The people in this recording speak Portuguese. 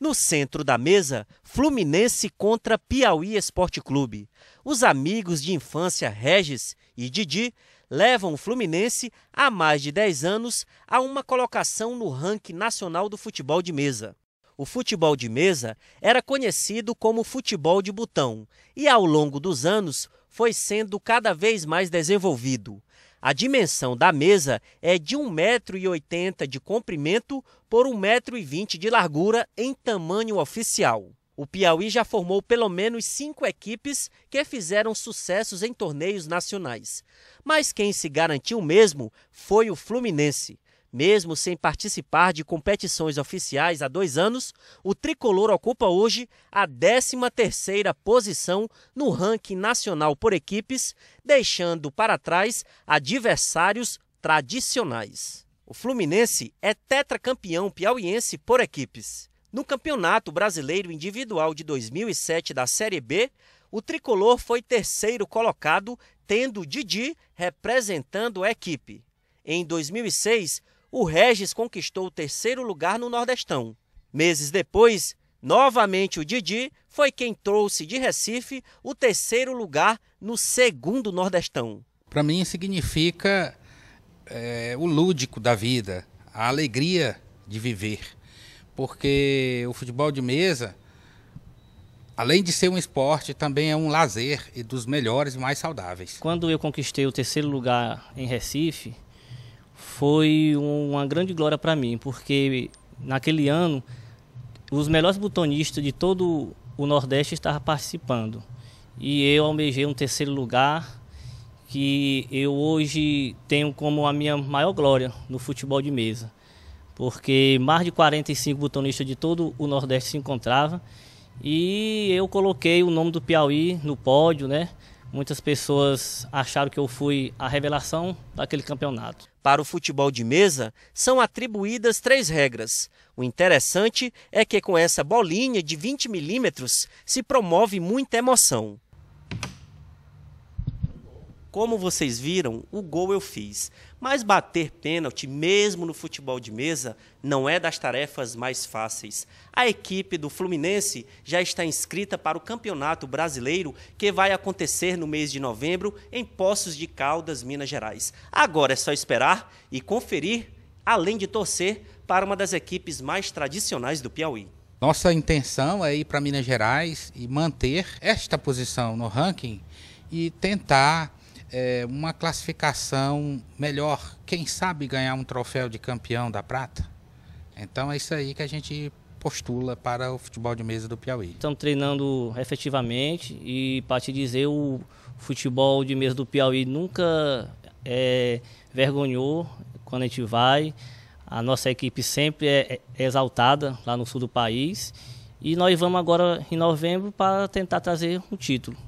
No centro da mesa, Fluminense contra Piauí Esporte Clube. Os amigos de infância Regis e Didi levam o Fluminense há mais de 10 anos a uma colocação no ranking nacional do futebol de mesa. O futebol de mesa era conhecido como futebol de botão e, ao longo dos anos, foi sendo cada vez mais desenvolvido. A dimensão da mesa é de 1,80m de comprimento por 1,20m de largura em tamanho oficial. O Piauí já formou pelo menos cinco equipes que fizeram sucessos em torneios nacionais. Mas quem se garantiu mesmo foi o Fluminense. Mesmo sem participar de competições oficiais há dois anos, o tricolor ocupa hoje a 13ª posição no ranking nacional por equipes, deixando para trás adversários tradicionais. O Fluminense é tetracampeão piauiense por equipes. No Campeonato Brasileiro Individual de 2007 da Série B, o tricolor foi terceiro colocado, tendo Didi representando a equipe. Em 2006, o Regis conquistou o terceiro lugar no Nordestão. Meses depois, novamente o Didi foi quem trouxe de Recife o terceiro lugar no segundo Nordestão. Para mim significa é, o lúdico da vida, a alegria de viver. Porque o futebol de mesa, além de ser um esporte, também é um lazer e dos melhores e mais saudáveis. Quando eu conquistei o terceiro lugar em Recife, foi uma grande glória para mim, porque naquele ano os melhores botonistas de todo o Nordeste estavam participando. E eu almejei um terceiro lugar, que eu hoje tenho como a minha maior glória no futebol de mesa. Porque mais de 45 botonistas de todo o Nordeste se encontravam. E eu coloquei o nome do Piauí no pódio, né? Muitas pessoas acharam que eu fui a revelação daquele campeonato. Para o futebol de mesa, são atribuídas três regras. O interessante é que com essa bolinha de 20 milímetros se promove muita emoção. Como vocês viram, o gol eu fiz. Mas bater pênalti, mesmo no futebol de mesa, não é das tarefas mais fáceis. A equipe do Fluminense já está inscrita para o Campeonato Brasileiro, que vai acontecer no mês de novembro em Poços de Caldas, Minas Gerais. Agora é só esperar e conferir, além de torcer, para uma das equipes mais tradicionais do Piauí. Nossa intenção é ir para Minas Gerais e manter esta posição no ranking e tentar é, uma classificação melhor, quem sabe ganhar um troféu de campeão da prata. Então é isso aí que a gente postula para o futebol de mesa do Piauí. Estamos treinando efetivamente e, para te dizer, o futebol de mesa do Piauí nunca é, vergonhou quando a gente vai. A nossa equipe sempre é, é, é exaltada lá no sul do país. E nós vamos agora em novembro para tentar trazer um título.